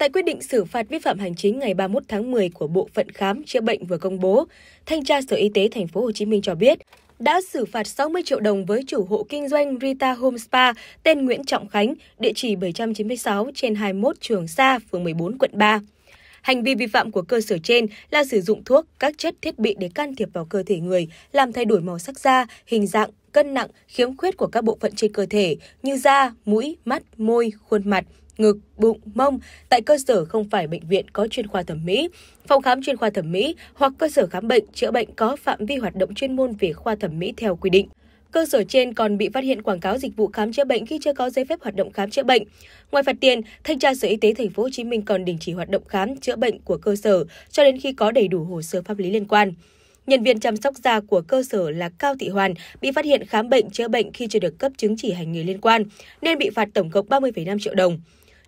Tại quyết định xử phạt vi phạm hành chính ngày 31 tháng 10 của Bộ phận khám chữa bệnh vừa công bố, Thanh tra Sở Y tế thành phố Hồ Chí Minh cho biết, đã xử phạt 60 triệu đồng với chủ hộ kinh doanh Rita Home Spa tên Nguyễn Trọng Khánh, địa chỉ 796 trên 21 Trường Sa, phường 14, quận 3. Hành vi vi phạm của cơ sở trên là sử dụng thuốc, các chất thiết bị để can thiệp vào cơ thể người, làm thay đổi màu sắc da, hình dạng, cân nặng, khiếm khuyết của các bộ phận trên cơ thể như da, mũi, mắt, môi, khuôn mặt, ngực, bụng, mông tại cơ sở không phải bệnh viện có chuyên khoa thẩm mỹ, phòng khám chuyên khoa thẩm mỹ hoặc cơ sở khám bệnh chữa bệnh có phạm vi hoạt động chuyên môn về khoa thẩm mỹ theo quy định. Cơ sở trên còn bị phát hiện quảng cáo dịch vụ khám chữa bệnh khi chưa có giấy phép hoạt động khám chữa bệnh. Ngoài phạt tiền, thanh tra Sở Y tế thành phố Hồ Chí Minh còn đình chỉ hoạt động khám chữa bệnh của cơ sở cho đến khi có đầy đủ hồ sơ pháp lý liên quan. Nhân viên chăm sóc da của cơ sở là Cao Thị Hoàn bị phát hiện khám bệnh chữa bệnh khi chưa được cấp chứng chỉ hành nghề liên quan nên bị phạt tổng cộng 30,5 triệu đồng.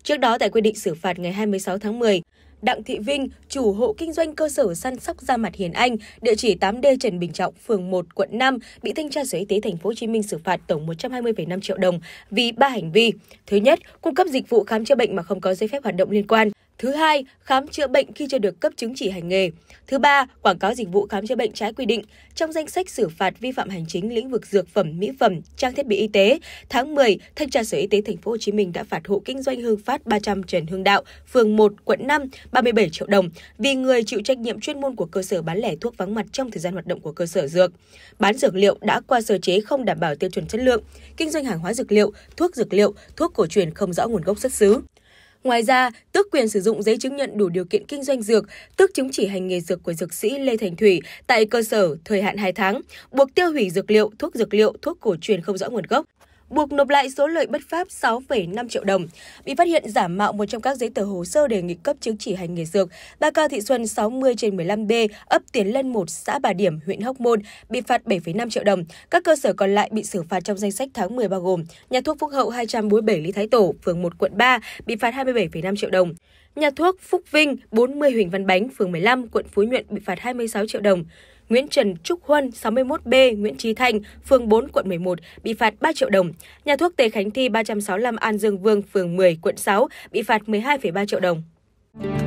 Trước đó, tại quyết định xử phạt ngày 26 tháng 10, Đặng Thị Vinh, chủ hộ kinh doanh cơ sở săn sóc da mặt Hiền Anh, địa chỉ 8D Trần Bình Trọng, phường 1, quận 5, bị thanh tra Sở Y tế thành phố Hồ Chí Minh xử phạt tổng 120,5 triệu đồng vì ba hành vi. Thứ nhất, cung cấp dịch vụ khám chữa bệnh mà không có giấy phép hoạt động liên quan. Thứ hai, khám chữa bệnh khi chưa được cấp chứng chỉ hành nghề. Thứ ba, quảng cáo dịch vụ khám chữa bệnh trái quy định. Trong danh sách xử phạt vi phạm hành chính lĩnh vực dược phẩm, mỹ phẩm, trang thiết bị y tế, tháng 10, Thanh tra Sở Y tế thành phố Hồ Chí Minh đã phạt hộ kinh doanh Hương Phát 300 Trần hương Đạo, phường 1, quận 5, 37 triệu đồng vì người chịu trách nhiệm chuyên môn của cơ sở bán lẻ thuốc vắng mặt trong thời gian hoạt động của cơ sở dược. Bán dược liệu đã qua sơ chế không đảm bảo tiêu chuẩn chất lượng, kinh doanh hàng hóa dược liệu, thuốc dược liệu, thuốc cổ truyền không rõ nguồn gốc xuất xứ. Ngoài ra, tước quyền sử dụng giấy chứng nhận đủ điều kiện kinh doanh dược, tước chứng chỉ hành nghề dược của dược sĩ Lê Thành Thủy tại cơ sở thời hạn 2 tháng, buộc tiêu hủy dược liệu, thuốc dược liệu, thuốc cổ truyền không rõ nguồn gốc buộc nộp lại số lợi bất pháp 6,5 triệu đồng. Bị phát hiện giả mạo một trong các giấy tờ hồ sơ đề nghị cấp chứng chỉ hành nghề dược, bà Cao Thị Xuân 60 trên 15B, ấp Tiến Lân 1, xã Bà Điểm, huyện Hóc Môn, bị phạt 7,5 triệu đồng. Các cơ sở còn lại bị xử phạt trong danh sách tháng 10 bao gồm nhà thuốc Phúc Hậu 247 Lý Thái Tổ, phường 1, quận 3, bị phạt 27,5 triệu đồng. Nhà thuốc Phúc Vinh, 40 Huỳnh Văn Bánh, phường 15, quận Phú Nhuận bị phạt 26 triệu đồng. Nguyễn Trần Trúc Huân, 61B, Nguyễn Trí Thanh, phường 4, quận 11, bị phạt 3 triệu đồng. Nhà thuốc Tề Khánh Thi 365 An Dương Vương, phường 10, quận 6, bị phạt 12,3 triệu đồng.